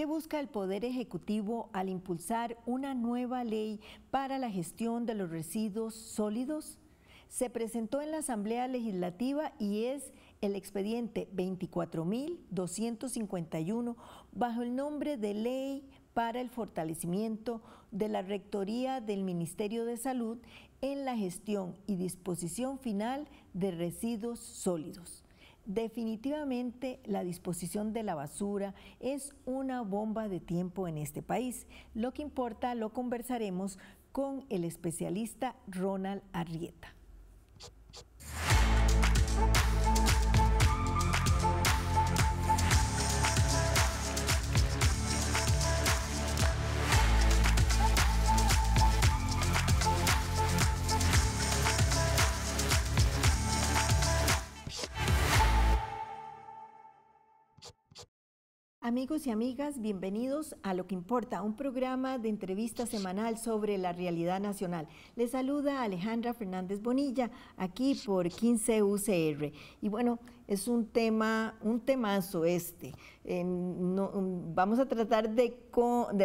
¿Qué busca el Poder Ejecutivo al impulsar una nueva ley para la gestión de los residuos sólidos? Se presentó en la Asamblea Legislativa y es el expediente 24.251 bajo el nombre de Ley para el fortalecimiento de la Rectoría del Ministerio de Salud en la gestión y disposición final de residuos sólidos. Definitivamente la disposición de la basura es una bomba de tiempo en este país. Lo que importa lo conversaremos con el especialista Ronald Arrieta. Amigos y amigas, bienvenidos a Lo que Importa, un programa de entrevista semanal sobre la realidad nacional. Les saluda Alejandra Fernández Bonilla, aquí por 15 UCR. Y bueno, es un tema, un temazo este. vamos a tratar de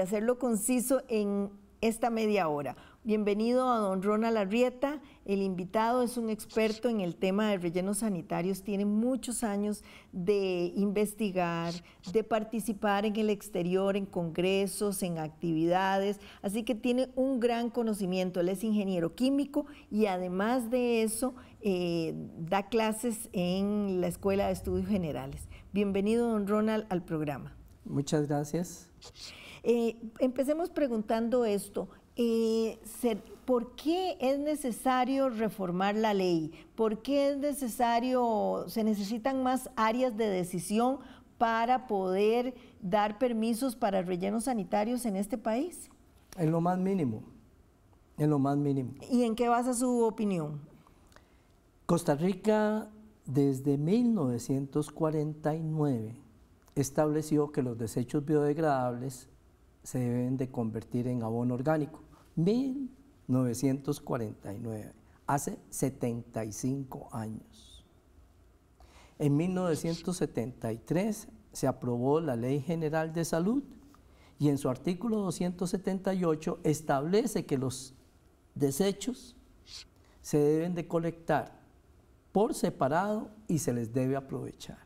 hacerlo conciso en esta media hora. Bienvenido a don Ronald Arrieta. El invitado es un experto en el tema de rellenos sanitarios, tiene muchos años de investigar, de participar en el exterior, en congresos, en actividades, así que tiene un gran conocimiento. Él es ingeniero químico y además de eso eh, da clases en la Escuela de Estudios Generales. Bienvenido, don Ronald, al programa. Muchas gracias. Eh, empecemos preguntando esto. Eh, ¿por qué es necesario reformar la ley? ¿Por qué es necesario, se necesitan más áreas de decisión para poder dar permisos para rellenos sanitarios en este país? En lo más mínimo, en lo más mínimo. ¿Y en qué basa su opinión? Costa Rica desde 1949 estableció que los desechos biodegradables se deben de convertir en abono orgánico. 1949, hace 75 años. En 1973 se aprobó la Ley General de Salud y en su artículo 278 establece que los desechos se deben de colectar por separado y se les debe aprovechar.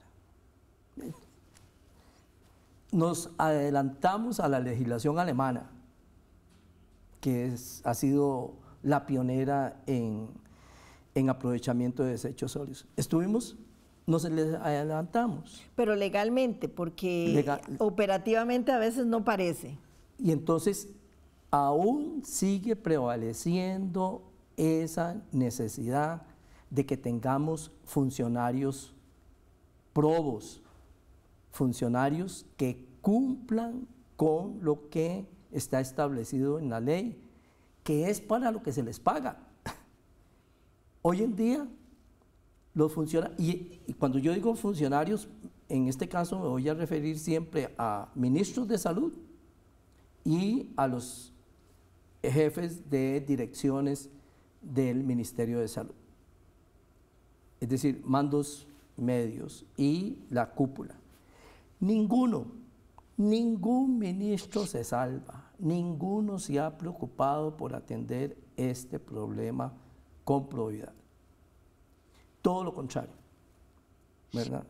Nos adelantamos a la legislación alemana, que ha sido la pionera en, aprovechamiento de desechos sólidos. Estuvimos no se les adelantamos. Pero legalmente, porque operativamente a veces no parece. Y entonces aún sigue prevaleciendo esa necesidad de que tengamos funcionarios probos, funcionarios que cumplan con lo que está establecido en la ley, que es para lo que se les paga. Hoy en día, los funcionarios, y, y cuando yo digo funcionarios, en este caso me voy a referir siempre a ministros de salud y a los jefes de direcciones del Ministerio de Salud. Es decir, mandos medios y la cúpula. Ninguno Ningún ministro se salva, ninguno se ha preocupado por atender este problema con probidad. Todo lo contrario, ¿verdad?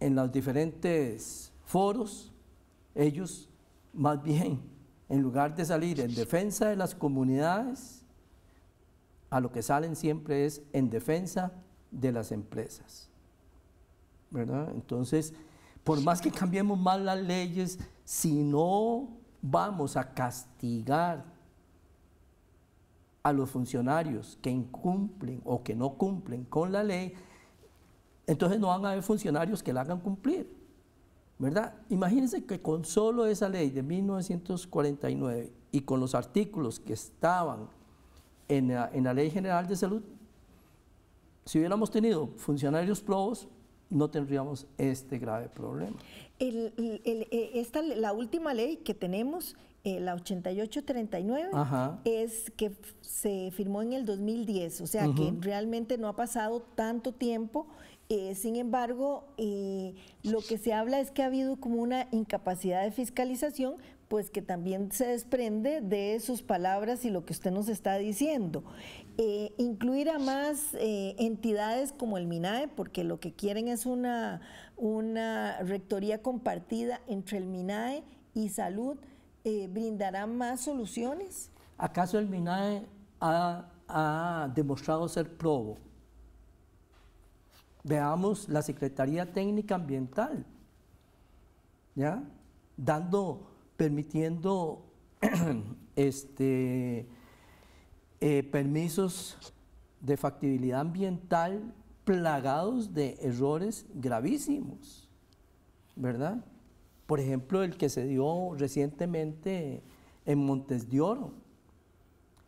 En los diferentes foros, ellos más bien, en lugar de salir en defensa de las comunidades, a lo que salen siempre es en defensa de las empresas, ¿verdad? Entonces, por más que cambiemos mal las leyes, si no vamos a castigar a los funcionarios que incumplen o que no cumplen con la ley, entonces no van a haber funcionarios que la hagan cumplir. ¿Verdad? Imagínense que con solo esa ley de 1949 y con los artículos que estaban en en la Ley General de Salud, si hubiéramos tenido funcionarios probos, no tendríamos este grave problema. Eh, la última ley que tenemos, eh, la 8839, es que se firmó en el 2010, o sea que realmente no ha pasado tanto tiempo. Eh, sin embargo, lo que se habla es que ha habido como una incapacidad de fiscalización pues que también se desprende de sus palabras y lo que usted nos está diciendo. Eh, incluir a más eh, entidades como el MINAE, porque lo que quieren es una, una rectoría compartida entre el MINAE y salud, eh, ¿brindará más soluciones? ¿Acaso el MINAE ha, ha demostrado ser probo? Veamos la Secretaría Técnica Ambiental, ¿ya? Dando permitiendo este, eh, permisos de factibilidad ambiental plagados de errores gravísimos, ¿verdad? Por ejemplo, el que se dio recientemente en Montes de Oro.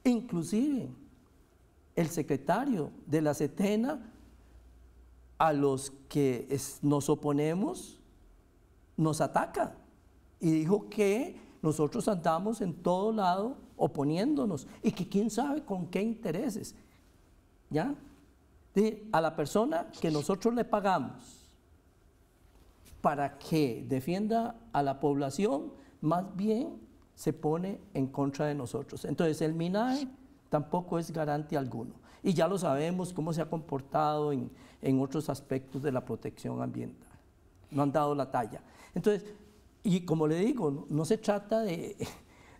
Inclusive, el secretario de la CETENA, a los que nos oponemos, nos ataca y dijo que nosotros andamos en todo lado oponiéndonos y que quién sabe con qué intereses. ¿Ya? a la persona que nosotros le pagamos para que defienda a la población, más bien se pone en contra de nosotros. Entonces el minaje tampoco es garante alguno. Y ya lo sabemos cómo se ha comportado en, en otros aspectos de la protección ambiental. No han dado la talla. Entonces, y como le digo, no, se trata de,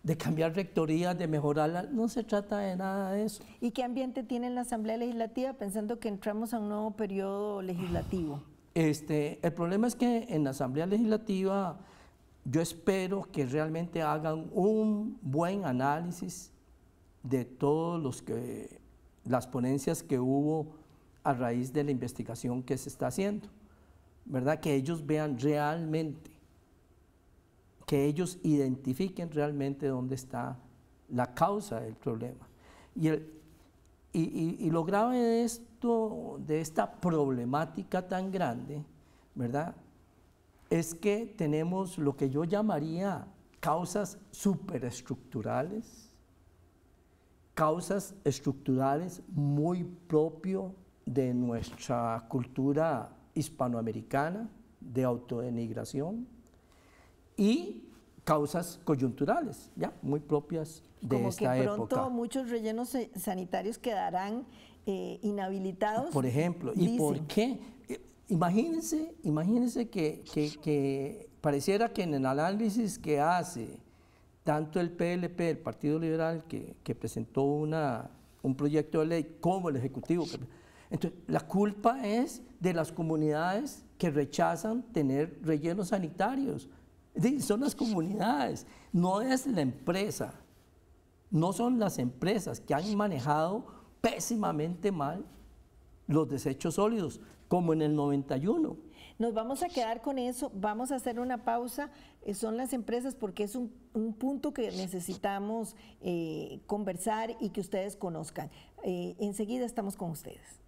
de cambiar rectoría, de mejorarla, no se trata de nada de eso. ¿Y qué ambiente tiene la Asamblea Legislativa pensando que entramos a un nuevo periodo legislativo? Este, el problema es que en la Asamblea Legislativa yo espero que realmente hagan un buen análisis de todos los que las ponencias que hubo a raíz de la investigación que se está haciendo, ¿verdad? Que ellos vean realmente que ellos identifiquen realmente dónde está la causa del problema. Y, lo grave de esto, de esta problemática tan grande, ¿verdad? Es que tenemos lo que yo llamaría causas superestructurales, causas estructurales muy propio de nuestra cultura hispanoamericana de autodenigración, y causas coyunturales, ya muy propias de esta época. Como que pronto muchos rellenos sanitarios quedarán eh, inhabilitados. Por ejemplo, ¿y por qué? Eh, imagínense, imagínense que, pareciera que en el análisis que hace tanto el PLP, el Partido Liberal, que, que presentó una, un proyecto de ley, como el Ejecutivo. Entonces, la culpa es de las comunidades que rechazan tener rellenos sanitarios. Son las comunidades, no es la empresa. No son las empresas que han manejado pésimamente mal los desechos sólidos, como en el 91. Nos vamos a quedar con eso, vamos a hacer una pausa. Eh, son las empresas porque es un, punto que necesitamos eh, conversar y que ustedes conozcan. Eh, enseguida estamos con ustedes.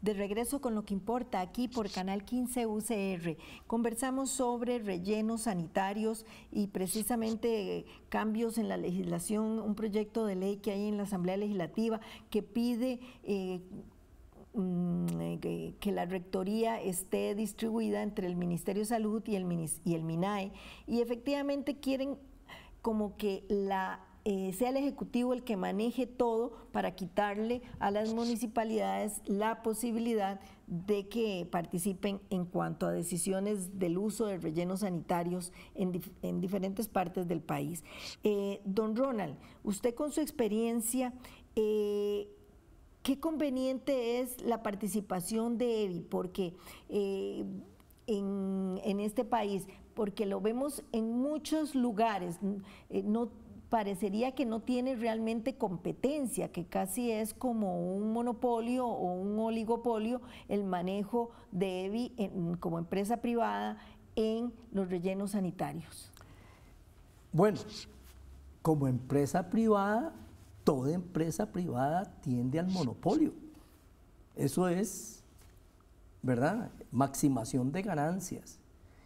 De regreso con lo que importa aquí por Canal 15 UCR. Conversamos sobre rellenos sanitarios y precisamente eh, cambios en la legislación, un proyecto de ley que hay en la Asamblea Legislativa que pide... Eh, mm, eh, que la rectoría esté distribuida entre el Ministerio de Salud y el, y el MINAE y efectivamente quieren como que la eh, sea el Ejecutivo el que maneje todo para quitarle a las municipalidades la posibilidad de que participen en cuanto a decisiones del uso de rellenos sanitarios en, diferentes partes del país. Eh, don Ronald, usted con su experiencia, eh, ¿qué conveniente es la participación de EVI? Porque en, en este país, porque lo vemos en muchos lugares. No, parecería que no tiene realmente competencia, que casi es como un monopolio o un oligopolio el manejo de EBI como empresa privada en los rellenos sanitarios. Bueno, como empresa privada, toda empresa privada tiende al monopolio. Eso es, ¿verdad? Maximación de ganancias.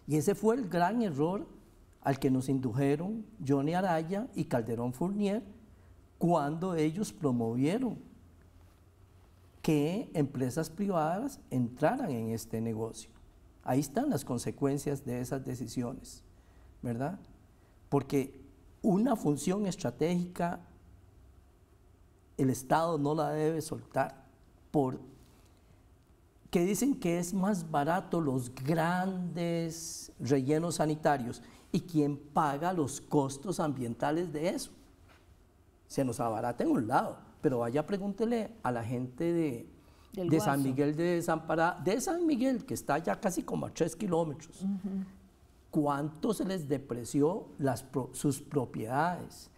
Y ese fue el gran error al que nos indujeron Johnny Araya y Calderón Fournier cuando ellos promovieron que empresas privadas entraran en este negocio. Ahí están las consecuencias de esas decisiones, ¿verdad? Porque una función estratégica el Estado no la debe soltar por que dicen que es más barato los grandes rellenos sanitarios ¿Y quién paga los costos ambientales de eso? Se nos abarata en un lado, pero vaya pregúntele a la gente de, San Miguel de Desamparada, de San Miguel, que está ya casi como a tres kilómetros, cuánto se les depreció las, sus propiedades,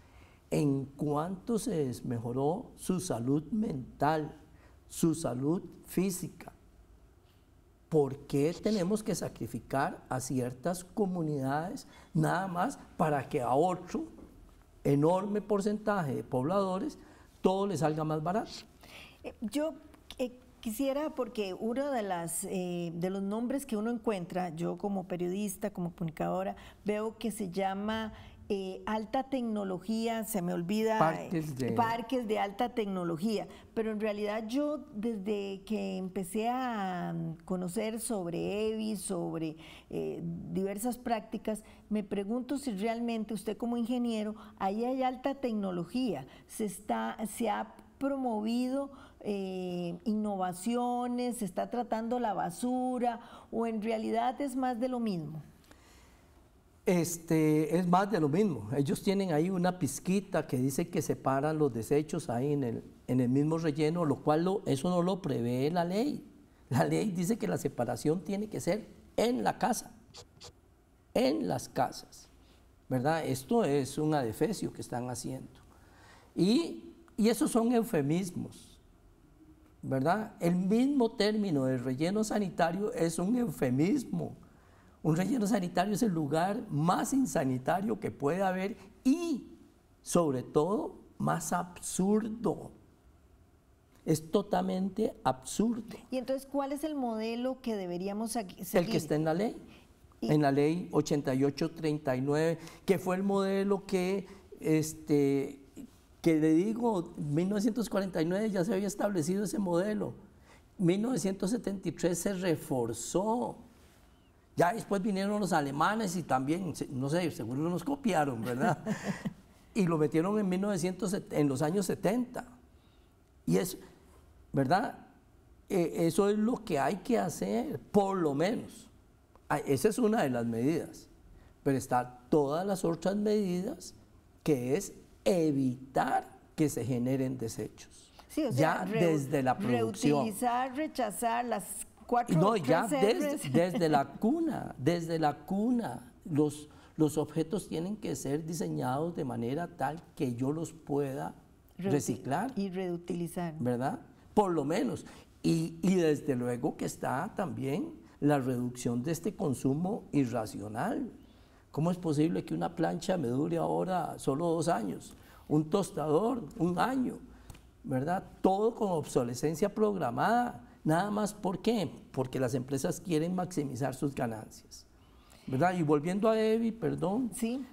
en cuánto se mejoró su salud mental, su salud física, ¿por qué tenemos que sacrificar a ciertas comunidades nada más para que a otro enorme porcentaje de pobladores todo le salga más barato? Eh, yo eh, quisiera, porque uno de, eh, de los nombres que uno encuentra, yo como periodista, como publicadora, veo que se llama eh, alta tecnología, se me olvida, parques de... alta tecnología, pero en realidad yo desde que empecé a conocer sobre EVI, sobre eh, diversas prácticas, me pregunto si realmente usted como ingeniero, ahí hay alta tecnología, se, está, se ha promovido eh, innovaciones, se está tratando la basura o en realidad es más de lo mismo. Este, es más de lo mismo. Ellos tienen ahí una pizquita que dice que separan los desechos ahí en el, mismo relleno, lo cual eso no lo prevé la ley. La ley dice que la separación tiene que ser en la casa, en las casas. ¿Verdad? Esto es un adefesio que están haciendo. Y, y esos son eufemismos. ¿Verdad? El mismo término del relleno sanitario es un eufemismo un relleno sanitario es el lugar más insanitario que puede haber y, sobre todo, más absurdo. Es totalmente absurdo. ¿Y entonces cuál es el modelo que deberíamos seguir? El que está en la ley, en la ley 8839, que fue el modelo que, este, que le digo, 1949 ya se había establecido ese modelo. 1973 se reforzó ya después vinieron los alemanes y también, no sé, seguro nos copiaron, ¿verdad? y lo metieron en, 1970, en los años 70. Y es, ¿verdad? E, eso es lo que hay que hacer, por lo menos. Ah, esa es una de las medidas. Pero están todas las otras medidas que es evitar que se generen desechos. Sí, o sea, ya desde la producción. Reutilizar, rechazar las no, ya desde, la cuna, desde la cuna, los, los objetos tienen que ser diseñados de manera tal que yo los pueda reciclar. Y reutilizar. ¿Verdad? Por lo menos. Y, y desde luego que está también la reducción de este consumo irracional. ¿Cómo es posible que una plancha me dure ahora solo dos años? Un tostador, un año, ¿verdad? Todo con obsolescencia programada Nada más, ¿por qué? Porque las empresas quieren maximizar sus ganancias. ¿Verdad? Y volviendo a Evi, perdón. Sí.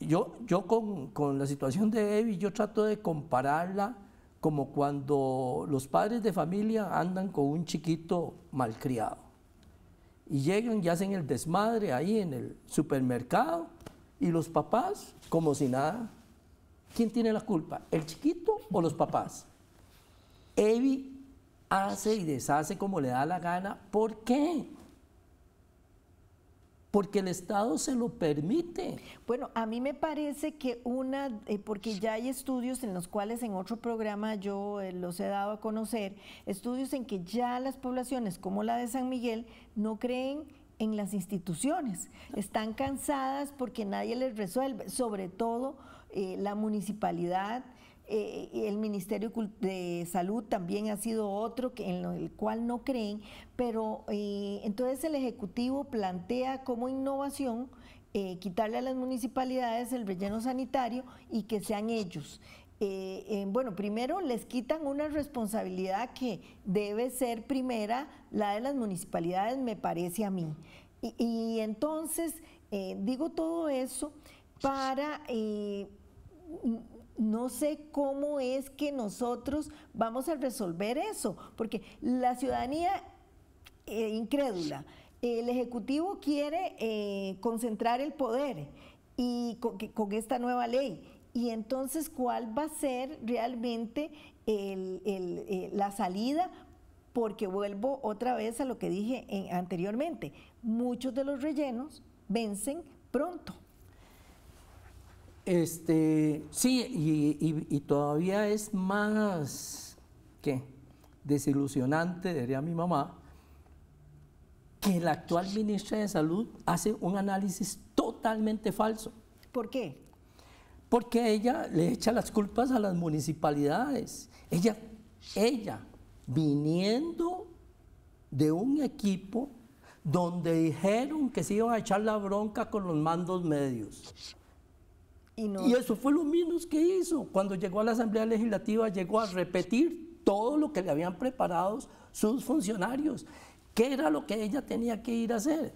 Yo, yo con, con la situación de Evi, yo trato de compararla como cuando los padres de familia andan con un chiquito malcriado. Y llegan y hacen el desmadre ahí en el supermercado y los papás como si nada. ¿Quién tiene la culpa? ¿El chiquito o los papás? Evi hace y deshace como le da la gana. ¿Por qué? porque el Estado se lo permite. Bueno, a mí me parece que una, eh, porque ya hay estudios en los cuales en otro programa yo eh, los he dado a conocer, estudios en que ya las poblaciones como la de San Miguel no creen en las instituciones, están cansadas porque nadie les resuelve, sobre todo eh, la municipalidad eh, eh, el Ministerio de Salud también ha sido otro que, en el cual no creen, pero eh, entonces el Ejecutivo plantea como innovación quitarle a las municipalidades el relleno sanitario y que sean ellos. bueno, primero les quitan una responsabilidad que debe ser primera la de las municipalidades, me parece a mí. Y, entonces digo todo eso para no sé cómo es que nosotros vamos a resolver eso, porque la ciudadanía eh, incrédula, el Ejecutivo quiere eh, concentrar el poder y con, esta nueva ley. Y entonces, ¿cuál va a ser realmente eh, la salida? Porque vuelvo otra vez a lo que dije anteriormente, muchos de los rellenos vencen pronto. Este, sí, y, todavía es más, ¿qué? Desilusionante, diría mi mamá, que la actual ministra de Salud hace un análisis totalmente falso. ¿Por qué? Porque ella le echa las culpas a las municipalidades. Ella, ella, viniendo de un equipo donde dijeron que se iban a echar la bronca con los mandos medios y, eso fue lo mismo que hizo. Cuando llegó a la Asamblea Legislativa, llegó a repetir todo lo que le habían preparado sus funcionarios. ¿Qué era lo que ella tenía que ir a hacer?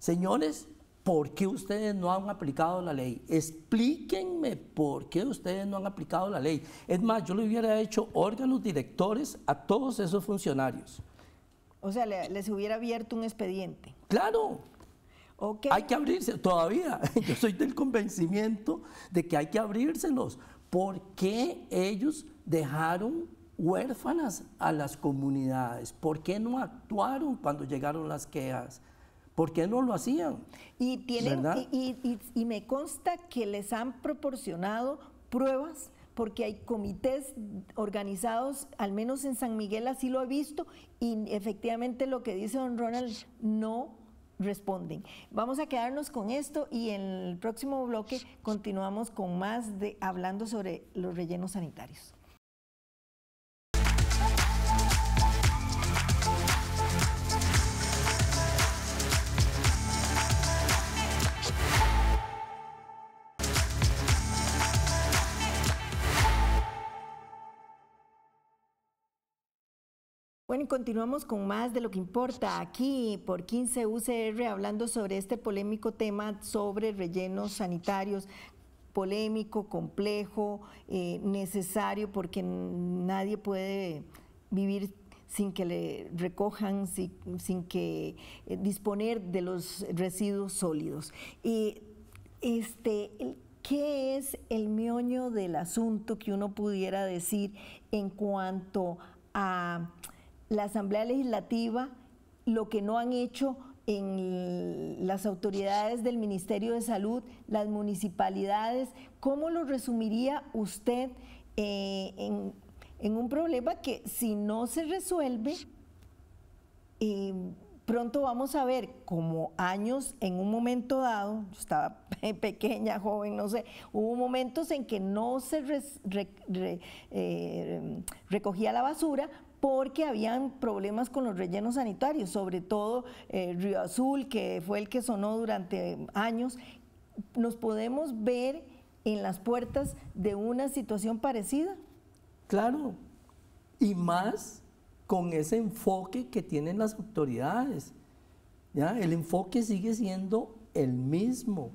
Señores, ¿por qué ustedes no han aplicado la ley? Explíquenme por qué ustedes no han aplicado la ley. Es más, yo le hubiera hecho órganos directores a todos esos funcionarios. O sea, les hubiera abierto un expediente. Claro, hay que abrirse todavía. Yo soy del convencimiento de que hay que abrírselos. ¿Por qué ellos dejaron huérfanas a las comunidades? ¿Por qué no actuaron cuando llegaron las quejas? ¿Por qué no lo hacían? Y, tienen, y, me consta que les han proporcionado pruebas porque hay comités organizados, al menos en San Miguel así lo he visto, y efectivamente lo que dice don Ronald, no responden. Vamos a quedarnos con esto y en el próximo bloque continuamos con más de hablando sobre los rellenos sanitarios. Bueno, y continuamos con más de lo que importa aquí por 15 UCR hablando sobre este polémico tema sobre rellenos sanitarios polémico, complejo, eh, necesario porque nadie puede vivir sin que le recojan, sin, que eh, disponer de los residuos sólidos. Y este, ¿qué es el mioño del asunto que uno pudiera decir en cuanto a la Asamblea Legislativa lo que no han hecho en las autoridades del Ministerio de Salud, las municipalidades, ¿cómo lo resumiría usted eh, en, un problema que si no se resuelve, eh, pronto vamos a ver como años en un momento dado, estaba pequeña, joven, no sé, hubo momentos en que no se eh, recogía la basura, porque habían problemas con los rellenos sanitarios, sobre todo eh, Río Azul, que fue el que sonó durante años. ¿Nos podemos ver en las puertas de una situación parecida? Claro, y más con ese enfoque que tienen las autoridades. ¿ya? El enfoque sigue siendo el mismo.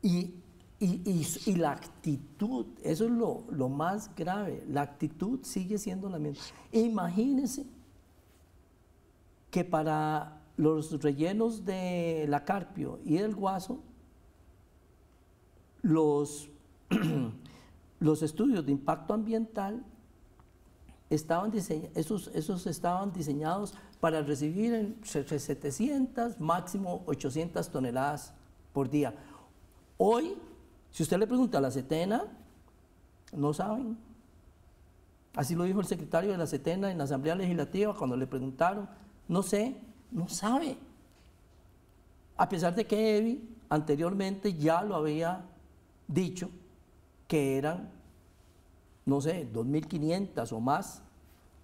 Y y, la actitud, eso es lo, lo, más grave, la actitud sigue siendo la misma. Imagínense que para los rellenos de la Carpio y del Guaso, los, los estudios de impacto ambiental estaban diseñados, esos, esos estaban diseñados para recibir 700, máximo 800 toneladas por día. Hoy si usted le pregunta a la CETENA, no saben. Así lo dijo el secretario de la CETENA en la Asamblea Legislativa cuando le preguntaron, no sé, no sabe. A pesar de que Evi anteriormente ya lo había dicho que eran, no sé, 2.500 o más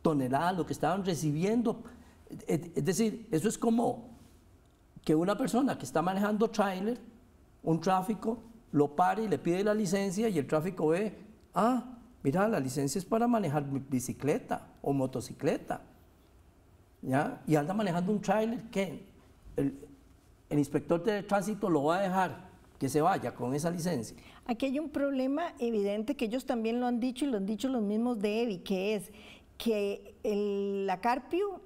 toneladas lo que estaban recibiendo. Es decir, eso es como que una persona que está manejando tráiler, un tráfico, lo para y le pide la licencia y el tráfico ve, ah, mira, la licencia es para manejar bicicleta o motocicleta. ¿Ya? Y anda manejando un trailer que el, el inspector de tránsito lo va a dejar que se vaya con esa licencia. Aquí hay un problema evidente que ellos también lo han dicho y lo han dicho los mismos de EVI, que es que el, la Carpio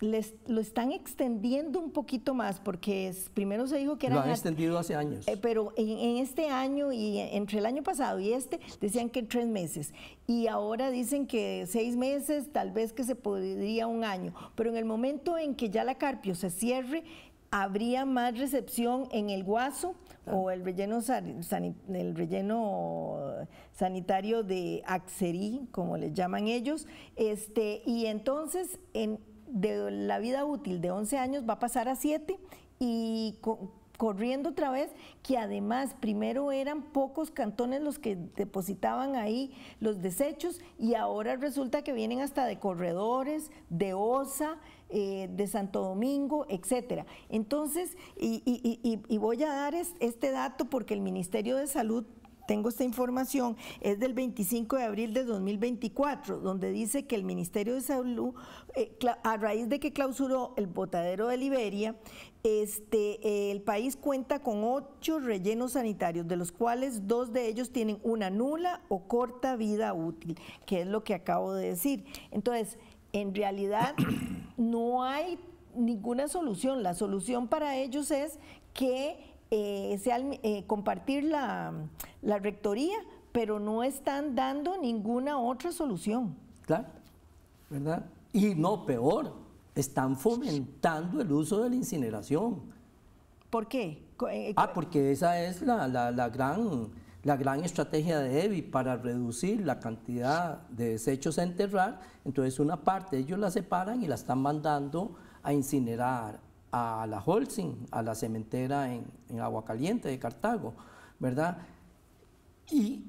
lo están extendiendo un poquito más porque es, primero se dijo que era... Lo han extendido hace años. Eh, pero en, este año y entre el año pasado y este decían que tres meses y ahora dicen que seis meses, tal vez que se podría un año. Pero en el momento en que ya la Carpio se cierre, habría más recepción en el guaso o el relleno, el relleno sanitario de Axerí, como le llaman ellos, este, y entonces en de la vida útil de 11 años va a pasar a 7 y corriendo otra vez, que además primero eran pocos cantones los que depositaban ahí los desechos y ahora resulta que vienen hasta de corredores, de OSA, eh, de Santo Domingo, etcétera. Entonces, y, voy a dar este dato porque el Ministerio de Salud tengo esta información, es del 25 de abril de 2024, donde dice que el Ministerio de Salud, eh, a raíz de que clausuró el botadero de Liberia, este, eh, el país cuenta con ocho rellenos sanitarios, de los cuales dos de ellos tienen una nula o corta vida útil, que es lo que acabo de decir. Entonces, en realidad no hay ninguna solución. La solución para ellos es que eh, eh, compartir mm, la, rectoría, pero no están dando ninguna otra solución. Claro, ¿verdad? Y no peor, están fomentando el uso de la incineración. ¿Por qué? Eh, ah, porque esa es la, gran, la gran estrategia de EBI para reducir la cantidad de desechos a enterrar. Entonces una parte ellos la separan y la están mandando a incinerar, a la Holcim, a la cementera en, Agua Caliente de Cartago, ¿verdad? Y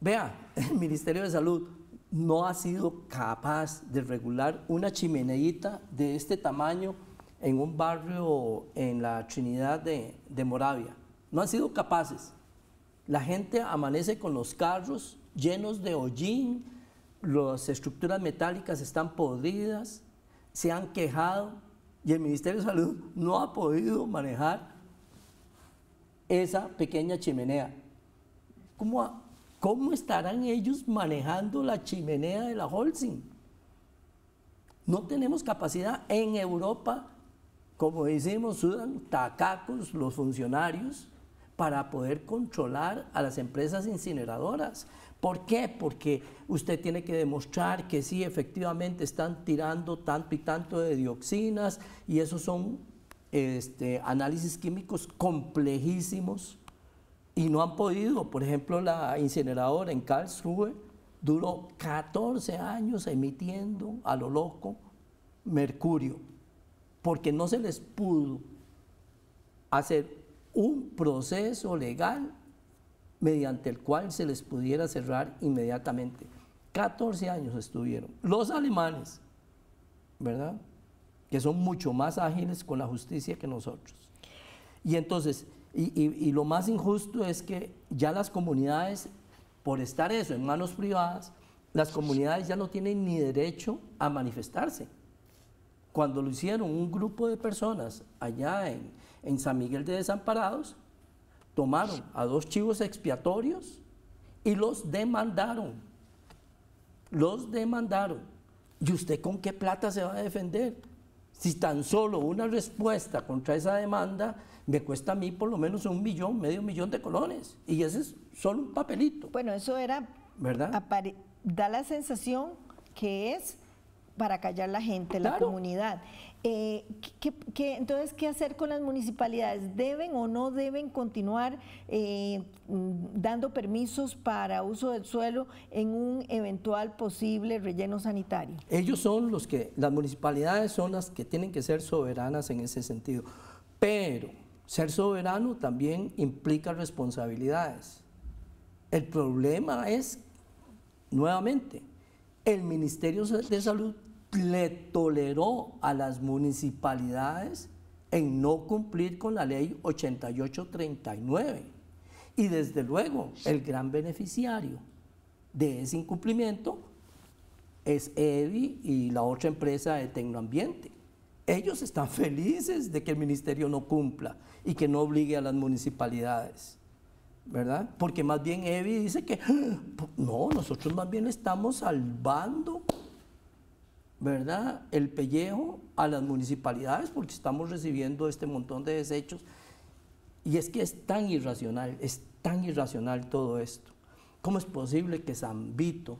vea, el Ministerio de Salud no ha sido capaz de regular una chimeneita de este tamaño en un barrio en la Trinidad de, de Moravia. No han sido capaces. La gente amanece con los carros llenos de hollín, las estructuras metálicas están podridas, se han quejado, y el Ministerio de Salud no ha podido manejar esa pequeña chimenea. ¿Cómo, cómo estarán ellos manejando la chimenea de la Holcim? No tenemos capacidad en Europa, como decimos, sudan tacacos los funcionarios para poder controlar a las empresas incineradoras, ¿Por qué? Porque usted tiene que demostrar que sí, efectivamente están tirando tanto y tanto de dioxinas y esos son este, análisis químicos complejísimos y no han podido. Por ejemplo, la incineradora en Karlsruhe duró 14 años emitiendo a lo loco mercurio porque no se les pudo hacer un proceso legal mediante el cual se les pudiera cerrar inmediatamente. 14 años estuvieron. Los alemanes, ¿verdad? Que son mucho más ágiles con la justicia que nosotros. Y entonces, y, lo más injusto es que ya las comunidades, por estar eso en manos privadas, las comunidades ya no tienen ni derecho a manifestarse. Cuando lo hicieron un grupo de personas allá en San Miguel de Desamparados, tomaron a dos chivos expiatorios y los demandaron. Los demandaron. ¿Y usted con qué plata se va a defender? Si tan solo una respuesta contra esa demanda me cuesta a mí por lo menos un millón, medio millón de colones. Y ese es solo un papelito. Bueno, eso era... ¿Verdad? Da la sensación que es para callar la gente, la comunidad. Eh, entonces, ¿qué hacer con las municipalidades? ¿Deben o no deben continuar eh, mm, dando permisos para uso del suelo en un eventual posible relleno sanitario? Ellos son los que, las municipalidades son las que tienen que ser soberanas en ese sentido, pero ser soberano también implica responsabilidades. El problema es, nuevamente, el Ministerio de Salud le toleró a las municipalidades en no cumplir con la ley 8839. Y desde luego, el gran beneficiario de ese incumplimiento es Evi y la otra empresa de Tecnoambiente. Ellos están felices de que el ministerio no cumpla y que no obligue a las municipalidades. ¿Verdad? Porque más bien Evi dice que ah, no, nosotros más bien estamos salvando ¿verdad? El pellejo a las municipalidades porque estamos recibiendo este montón de desechos. Y es que es tan irracional, es tan irracional todo esto. ¿Cómo es posible que San Vito,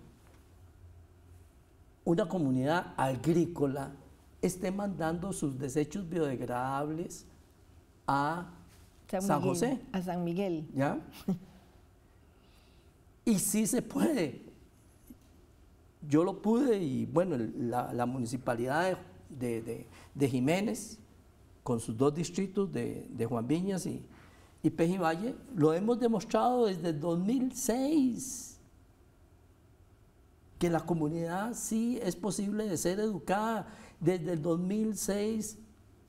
una comunidad agrícola, esté mandando sus desechos biodegradables a San, José? A San Miguel. ¿Ya? y sí se puede, yo lo pude y bueno, la, municipalidad de, Jiménez, con sus dos distritos de, Juan Viñas y, y Pejivalle, lo hemos demostrado desde 2006, que la comunidad sí es posible de ser educada. Desde el 2006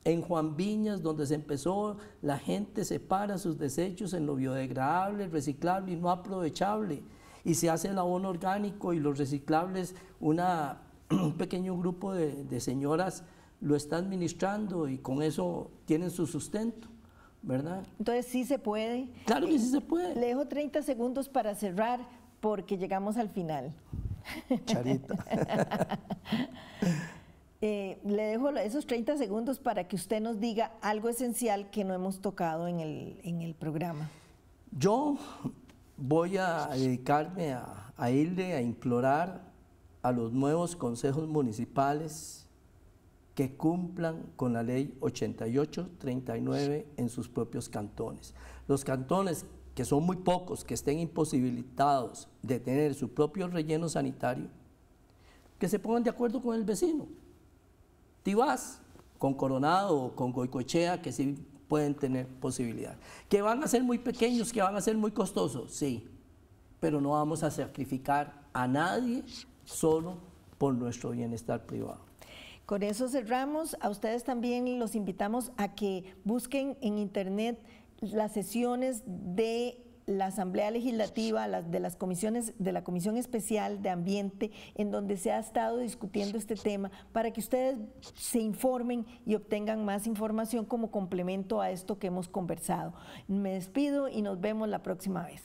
en Juan Viñas, donde se empezó, la gente separa sus desechos en lo biodegradable, reciclable y no aprovechable y se hace el abono orgánico y los reciclables, una, un pequeño grupo de, señoras lo está administrando y con eso tienen su sustento. ¿verdad? Entonces sí se puede. Claro que sí se puede. Le dejo 30 segundos para cerrar porque llegamos al final. Charita. Eh, le dejo esos 30 segundos para que usted nos diga algo esencial que no hemos tocado en el, en el programa. Yo voy a dedicarme a, irle a implorar a los nuevos consejos municipales que cumplan con la ley 8839 en sus propios cantones. Los cantones que son muy pocos, que estén imposibilitados de tener su propio relleno sanitario, que se pongan de acuerdo con el vecino. Tibás, con Coronado o con Goicoechea, que sí pueden tener posibilidad. Que van a ser muy pequeños, que van a ser muy costosos, sí, pero no vamos a sacrificar a nadie solo por nuestro bienestar privado. Con eso cerramos. A ustedes también los invitamos a que busquen en internet las sesiones de la Asamblea Legislativa, las, de las comisiones, de la Comisión Especial de Ambiente, en donde se ha estado discutiendo este tema, para que ustedes se informen y obtengan más información como complemento a esto que hemos conversado. Me despido y nos vemos la próxima vez.